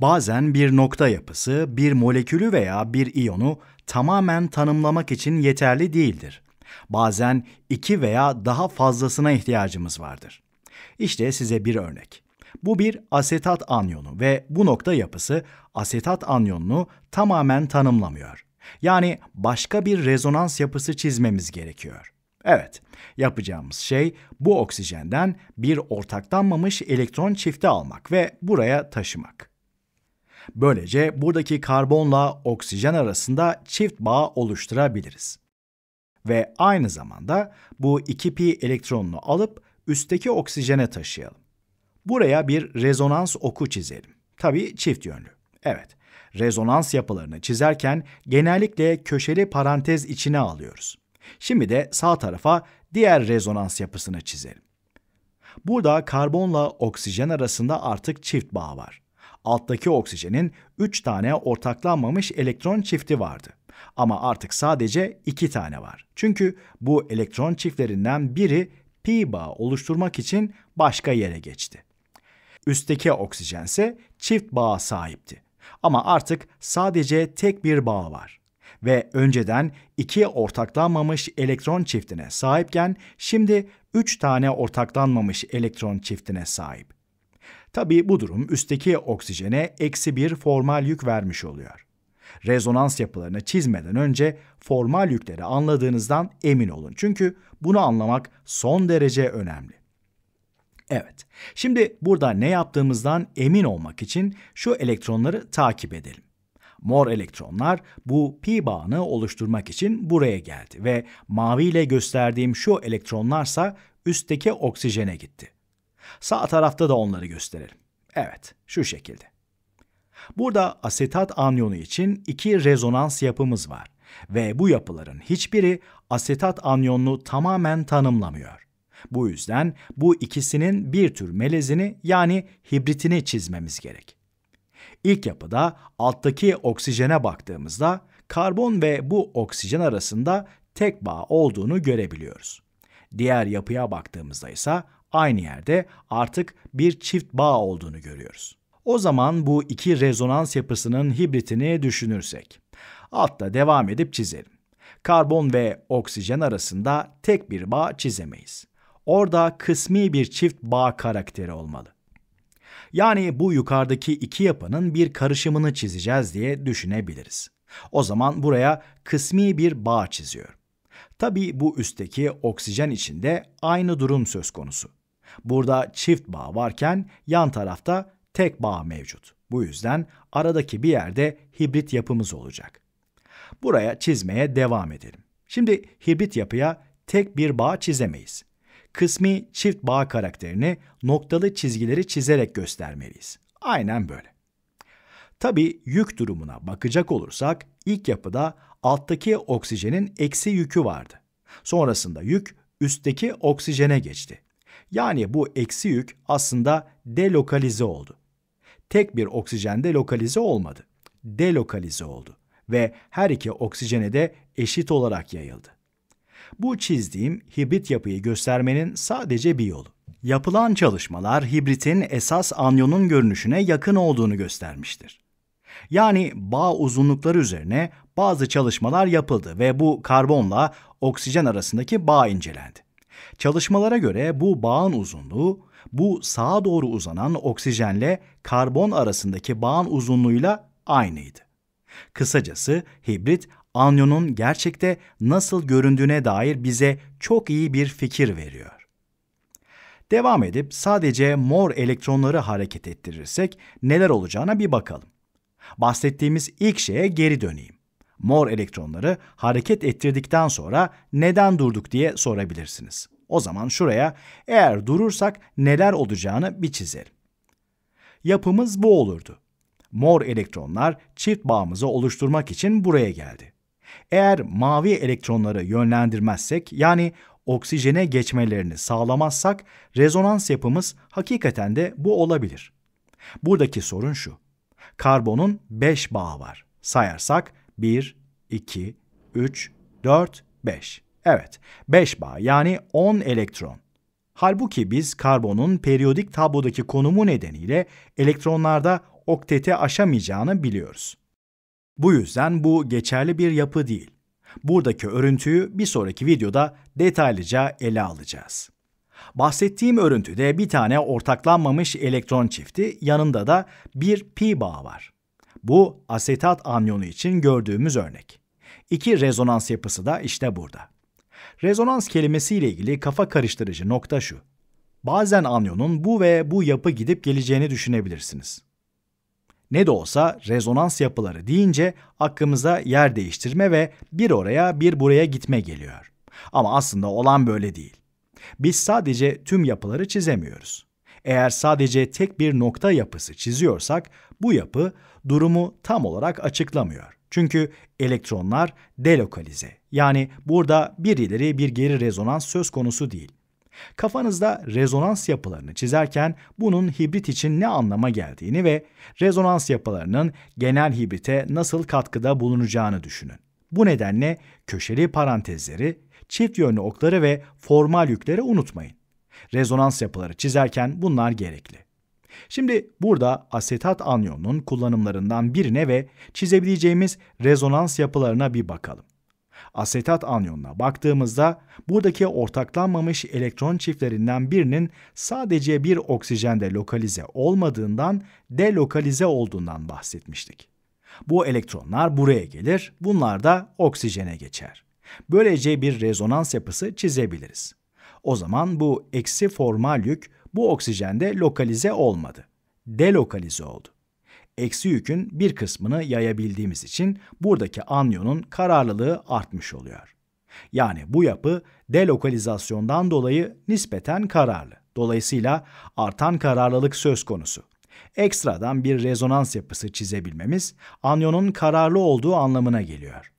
Bazen bir nokta yapısı, bir molekülü veya bir iyonu tamamen tanımlamak için yeterli değildir. Bazen iki veya daha fazlasına ihtiyacımız vardır. İşte size bir örnek. Bu bir asetat anyonu ve bu nokta yapısı asetat anyonunu tamamen tanımlamıyor. Yani başka bir rezonans yapısı çizmemiz gerekiyor. Evet, yapacağımız şey bu oksijenden bir ortaklanmamış elektron çifti almak ve buraya taşımak. Böylece buradaki karbonla oksijen arasında çift bağ oluşturabiliriz. Ve aynı zamanda bu 2pi elektronunu alıp üstteki oksijene taşıyalım. Buraya bir rezonans oku çizelim. Tabii çift yönlü. Evet, rezonans yapılarını çizerken genellikle köşeli parantez içine alıyoruz. Şimdi de sağ tarafa diğer rezonans yapısını çizelim. Burada karbonla oksijen arasında artık çift bağ var. Alttaki oksijenin 3 tane ortaklanmamış elektron çifti vardı. Ama artık sadece 2 tane var. Çünkü bu elektron çiftlerinden biri pi bağı oluşturmak için başka yere geçti. Üstteki ise çift bağa sahipti. Ama artık sadece tek bir bağ var ve önceden iki ortaklanmamış elektron çiftine sahipken şimdi üç tane ortaklanmamış elektron çiftine sahip. Tabii bu durum üstteki oksijene eksi bir formal yük vermiş oluyor. Rezonans yapılarını çizmeden önce formal yükleri anladığınızdan emin olun. Çünkü bunu anlamak son derece önemli. Evet, şimdi burada ne yaptığımızdan emin olmak için şu elektronları takip edelim. Mor elektronlar bu pi bağını oluşturmak için buraya geldi ve mavi ile gösterdiğim şu elektronlarsa üstteki oksijene gitti. Sağ tarafta da onları gösterelim. Evet, şu şekilde. Burada asetat anyonu için iki rezonans yapımız var ve bu yapıların hiçbiri asetat anyonunu tamamen tanımlamıyor. Bu yüzden bu ikisinin bir tür melezini yani hibritini çizmemiz gerek. İlk yapıda alttaki oksijene baktığımızda karbon ve bu oksijen arasında tek bağ olduğunu görebiliyoruz. Diğer yapıya baktığımızda ise aynı yerde artık bir çift bağ olduğunu görüyoruz. O zaman bu iki rezonans yapısının hibritini düşünürsek. Altta devam edip çizelim. Karbon ve oksijen arasında tek bir bağ çizemeyiz. Orada kısmi bir çift bağ karakteri olmalı. Yani bu yukarıdaki iki yapının bir karışımını çizeceğiz diye düşünebiliriz. O zaman buraya kısmi bir bağ çiziyorum. Tabi bu üstteki oksijen içinde aynı durum söz konusu. Burada çift bağ varken yan tarafta tek bağ mevcut. Bu yüzden aradaki bir yerde hibrit yapımız olacak. Buraya çizmeye devam edelim. Şimdi hibrit yapıya tek bir bağ çizemeyiz. Kısmi çift bağ karakterini noktalı çizgileri çizerek göstermeliyiz. Aynen böyle. Tabi yük durumuna bakacak olursak ilk yapıda alttaki oksijenin eksi yükü vardı. Sonrasında yük üstteki oksijene geçti. Yani bu eksi yük aslında delokalize oldu. Tek bir oksijende lokalize olmadı. Delokalize oldu ve her iki oksijene de eşit olarak yayıldı. Bu çizdiğim hibrit yapıyı göstermenin sadece bir yolu. Yapılan çalışmalar hibritin esas anyonun görünüşüne yakın olduğunu göstermiştir. Yani bağ uzunlukları üzerine bazı çalışmalar yapıldı ve bu karbonla oksijen arasındaki bağ incelendi. Çalışmalara göre bu bağın uzunluğu, bu sağa doğru uzanan oksijenle karbon arasındaki bağın uzunluğuyla aynıydı. Kısacası hibrit anyonun gerçekte nasıl göründüğüne dair bize çok iyi bir fikir veriyor. Devam edip sadece mor elektronları hareket ettirirsek neler olacağına bir bakalım. Bahsettiğimiz ilk şeye geri döneyim. Mor elektronları hareket ettirdikten sonra neden durduk diye sorabilirsiniz. O zaman şuraya eğer durursak neler olacağını bir çizelim. Yapımız bu olurdu. Mor elektronlar çift bağımızı oluşturmak için buraya geldi. Eğer mavi elektronları yönlendirmezsek yani oksijene geçmelerini sağlamazsak rezonans yapımız hakikaten de bu olabilir. Buradaki sorun şu. Karbonun 5 bağı var. Sayarsak 1, 2, 3, 4, 5. Evet, 5 bağ yani 10 elektron. Halbuki biz karbonun periyodik tablodaki konumu nedeniyle elektronlarda oktete aşamayacağını biliyoruz. Bu yüzden bu geçerli bir yapı değil. Buradaki örüntüyü bir sonraki videoda detaylıca ele alacağız. Bahsettiğim örüntüde bir tane ortaklanmamış elektron çifti, yanında da bir pi bağı var. Bu asetat anyonu için gördüğümüz örnek. İki rezonans yapısı da işte burada. Rezonans kelimesiyle ilgili kafa karıştırıcı nokta şu. Bazen anyonun bu ve bu yapı gidip geleceğini düşünebilirsiniz. Ne de olsa rezonans yapıları deyince aklımıza yer değiştirme ve bir oraya bir buraya gitme geliyor. Ama aslında olan böyle değil. Biz sadece tüm yapıları çizemiyoruz. Eğer sadece tek bir nokta yapısı çiziyorsak bu yapı durumu tam olarak açıklamıyor. Çünkü elektronlar delokalize. Yani burada bir ileri bir geri rezonans söz konusu değil. Kafanızda rezonans yapılarını çizerken bunun hibrit için ne anlama geldiğini ve rezonans yapılarının genel hibrite nasıl katkıda bulunacağını düşünün. Bu nedenle köşeli parantezleri, çift yönlü okları ve formal yükleri unutmayın. Rezonans yapıları çizerken bunlar gerekli. Şimdi burada asetat anyonun kullanımlarından birine ve çizebileceğimiz rezonans yapılarına bir bakalım. Asetat anyonuna baktığımızda buradaki ortaklanmamış elektron çiftlerinden birinin sadece bir oksijende lokalize olmadığından delokalize olduğundan bahsetmiştik. Bu elektronlar buraya gelir, bunlar da oksijene geçer. Böylece bir rezonans yapısı çizebiliriz. O zaman bu eksi formal yük bu oksijende lokalize olmadı. Delokalize oldu. Eksi yükün bir kısmını yayabildiğimiz için buradaki anyonun kararlılığı artmış oluyor. Yani bu yapı delokalizasyondan dolayı nispeten kararlı. Dolayısıyla artan kararlılık söz konusu. Ekstradan bir rezonans yapısı çizebilmemiz anyonun kararlı olduğu anlamına geliyor.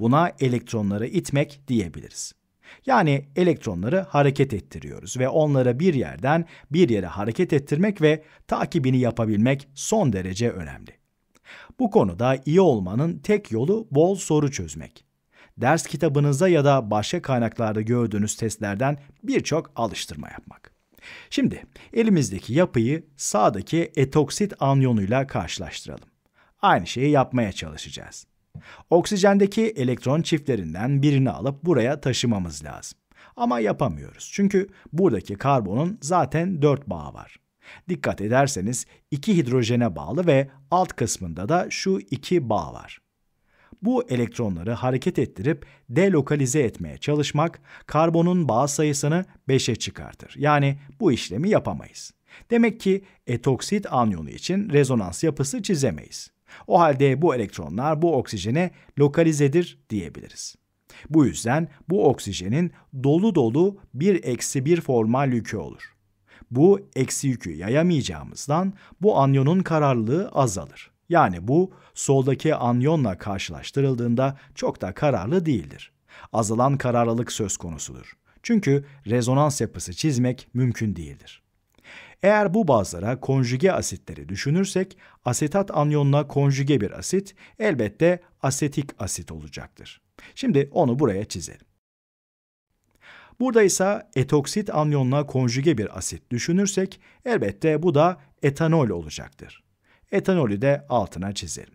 Buna elektronları itmek diyebiliriz. Yani elektronları hareket ettiriyoruz ve onlara bir yerden bir yere hareket ettirmek ve takibini yapabilmek son derece önemli. Bu konuda iyi olmanın tek yolu bol soru çözmek. Ders kitabınıza ya da başka kaynaklarda gördüğünüz testlerden birçok alıştırma yapmak. Şimdi elimizdeki yapıyı sağdaki etoksit anyonuyla karşılaştıralım. Aynı şeyi yapmaya çalışacağız. Oksijendeki elektron çiftlerinden birini alıp buraya taşımamız lazım. Ama yapamıyoruz çünkü buradaki karbonun zaten 4 bağı var. Dikkat ederseniz 2 hidrojene bağlı ve alt kısmında da şu 2 bağ var. Bu elektronları hareket ettirip delokalize etmeye çalışmak karbonun bağ sayısını 5'e çıkartır. Yani bu işlemi yapamayız. Demek ki etoksit anyonu için rezonans yapısı çizemeyiz. O halde bu elektronlar bu oksijene lokalizedir diyebiliriz. Bu yüzden bu oksijenin dolu dolu bir eksi bir formal yükü olur. Bu eksi yükü yayamayacağımızdan bu anyonun kararlılığı azalır. Yani bu soldaki anyonla karşılaştırıldığında çok da kararlı değildir. Azalan kararlılık söz konusudur. Çünkü rezonans yapısı çizmek mümkün değildir. Eğer bu bazlara konjüge asitleri düşünürsek asetat anyonla konjüge bir asit elbette asetik asit olacaktır. Şimdi onu buraya çizelim. Burada ise etoksit anyonla konjüge bir asit düşünürsek elbette bu da etanol olacaktır. Etanolü de altına çizelim.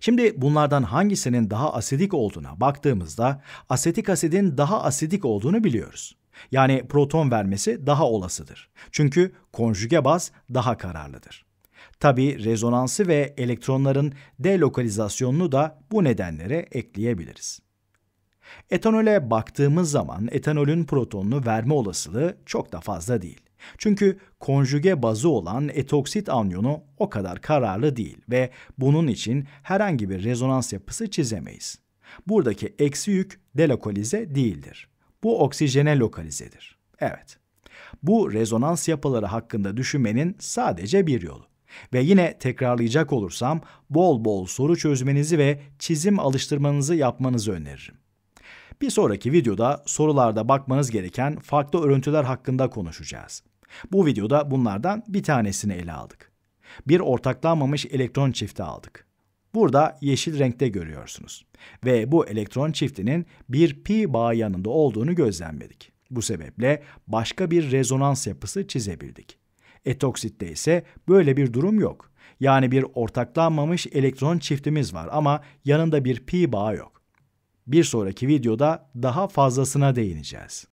Şimdi bunlardan hangisinin daha asidik olduğuna baktığımızda asetik asidin daha asidik olduğunu biliyoruz yani proton vermesi daha olasıdır. Çünkü konjüge baz daha kararlıdır. Tabi rezonansı ve elektronların delokalizasyonunu da bu nedenlere ekleyebiliriz. Etanole baktığımız zaman etanolün protonunu verme olasılığı çok da fazla değil. Çünkü konjüge bazı olan etoksit anyonu o kadar kararlı değil ve bunun için herhangi bir rezonans yapısı çizemeyiz. Buradaki eksi yük delokalize değildir. Bu oksijene lokalizedir. Evet. Bu rezonans yapıları hakkında düşünmenin sadece bir yolu. Ve yine tekrarlayacak olursam bol bol soru çözmenizi ve çizim alıştırmanızı yapmanızı öneririm. Bir sonraki videoda sorularda bakmanız gereken farklı örüntüler hakkında konuşacağız. Bu videoda bunlardan bir tanesini ele aldık. Bir ortaklanmamış elektron çifti aldık. Burada yeşil renkte görüyorsunuz. Ve bu elektron çiftinin bir pi bağı yanında olduğunu gözlemledik. Bu sebeple başka bir rezonans yapısı çizebildik. Etoksitte ise böyle bir durum yok. Yani bir ortaklanmamış elektron çiftimiz var ama yanında bir pi bağı yok. Bir sonraki videoda daha fazlasına değineceğiz.